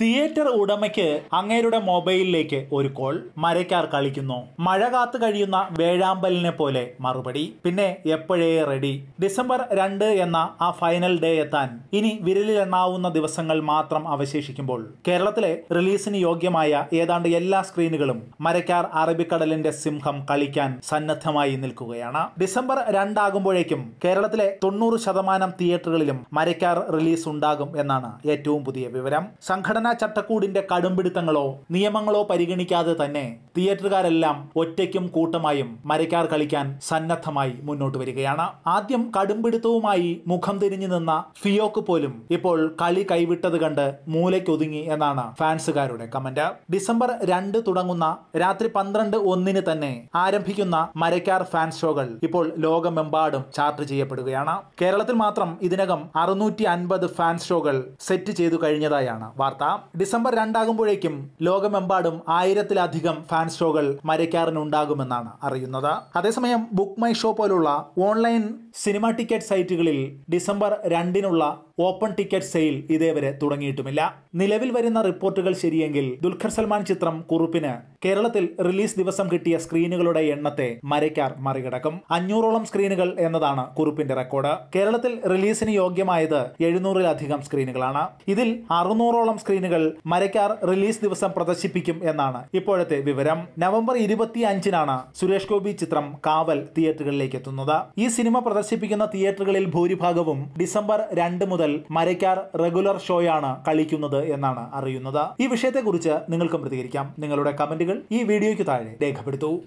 theatre ഉടമയ്ക്ക് അങ്ങേരുടെ മൊബൈലിലേക്ക് ഒരു കോൾ മരക്കാർ കളിക്കുന്നു മഴ കാത്തു കഴിയുന്ന വേഴാമ്പലിനെ പോലെ മറുപടി പിന്നെ എപ്പോഴേ റെഡി ഡിസംബർ രണ്ട് എന്ന ആ ഫൈനൽ ഡേ എത്താൻ ഇനി വിരലിലെണ്ണാവുന്ന ദിവസങ്ങൾ മാത്രം അവശേഷിക്കുമ്പോൾ കേരളത്തിലെ റിലീസിന് യോഗ്യമായ ഏതാണ്ട് എല്ലാ സ്ക്രീനുകളും മരക്കാർ അറബിക്കടലിന്റെ സിംഹം കളിക്കാൻ സന്നദ്ധമായി നിൽക്കുകയാണ് ഡിസംബർ രണ്ടാകുമ്പോഴേക്കും കേരളത്തിലെ തൊണ്ണൂറ് ശതമാനം തിയേറ്ററുകളിലും മരക്കാർ റിലീസ് ഉണ്ടാകും എന്നാണ് ഏറ്റവും പുതിയ വിവരം സംഘടന ഭരണഘടനാ ചട്ടക്കൂടിന്റെ കടുംപിടുത്തങ്ങളോ നിയമങ്ങളോ പരിഗണിക്കാതെ തന്നെ തിയേറ്ററുകാരെല്ലാം ഒറ്റയ്ക്കും കൂട്ടമായും മരക്കാർ കളിക്കാൻ സന്നദ്ധമായി മുന്നോട്ട് വരികയാണ് ആദ്യം കടുംപിടുത്തവുമായി മുഖം തിരിഞ്ഞു നിന്ന ഫിയോക്ക് പോലും ഇപ്പോൾ കളി കൈവിട്ടത് കണ്ട് മൂലയ്ക്കൊതുങ്ങി എന്നാണ് ഫാൻസുകാരുടെ കമന്റ് ഡിസംബർ രണ്ട് തുടങ്ങുന്ന രാത്രി പന്ത്രണ്ട് ഒന്നിന് തന്നെ ആരംഭിക്കുന്ന മരക്കാർ ഫാൻ ഷോകൾ ഇപ്പോൾ ലോകമെമ്പാടും ചാർട്ട് ചെയ്യപ്പെടുകയാണ് കേരളത്തിൽ മാത്രം ഇതിനകം അറുന്നൂറ്റി അൻപത് ഫാൻ ഷോകൾ സെറ്റ് ചെയ്തു കഴിഞ്ഞതായാണ് വാർത്ത ഡിസംബർ രണ്ടാകുമ്പോഴേക്കും ലോകമെമ്പാടും ആയിരത്തിലധികം ഫാൻ ഷോകൾ മരയ്ക്കാറിനുണ്ടാകുമെന്നാണ് അറിയുന്നത് അതേസമയം ബുക്ക് മൈ ഷോ പോലുള്ള ഓൺലൈൻ സിനിമ ടിക്കറ്റ് സൈറ്റുകളിൽ ഡിസംബർ രണ്ടിനുള്ള ഓപ്പൺ ടിക്കറ്റ് സെയിൽ ഇതേവരെ തുടങ്ങിയിട്ടുമില്ല നിലവിൽ വരുന്ന റിപ്പോർട്ടുകൾ ശരിയെങ്കിൽ ദുൽഖർ സൽമാൻ ചിത്രം കുറുപ്പിന് കേരളത്തിൽ റിലീസ് ദിവസം കിട്ടിയ സ്ക്രീനുകളുടെ എണ്ണത്തെ മരയ്ക്കാർ മറികടക്കും അഞ്ഞൂറോളം സ്ക്രീനുകൾ എന്നതാണ് കുറിപ്പിന്റെ റെക്കോർഡ് കേരളത്തിൽ റിലീസിന് യോഗ്യമായത് എഴുന്നൂറിലധികം സ്ക്രീനുകളാണ് ഇതിൽ അറുന്നൂറോളം സ്ക്രീനുകൾ മരയ്ക്കാർ റിലീസ് ദിവസം പ്രദർശിപ്പിക്കും എന്നാണ് ഇപ്പോഴത്തെ വിവരം നവംബർ ഇരുപത്തി അഞ്ചിനാണ് സുരേഷ് ഗോപി ചിത്രം കാവൽ തിയേറ്ററുകളിലേക്ക് എത്തുന്നത് ഈ സിനിമ പ്രദർശിപ്പിക്കുന്ന തിയേറ്ററുകളിൽ ഭൂരിഭാഗവും ഡിസംബർ രണ്ട് മുതൽ മരക്കാർ മരയ്ക്കാർ റെഗുലർ ഷോയാണ് കളിക്കുന്നത് എന്നാണ് അറിയുന്നത് ഈ വിഷയത്തെക്കുറിച്ച് നിങ്ങൾക്കും പ്രതികരിക്കാം നിങ്ങളുടെ കമന്റുകൾ ഈ വീഡിയോയ്ക്ക് താഴെ രേഖപ്പെടുത്തൂ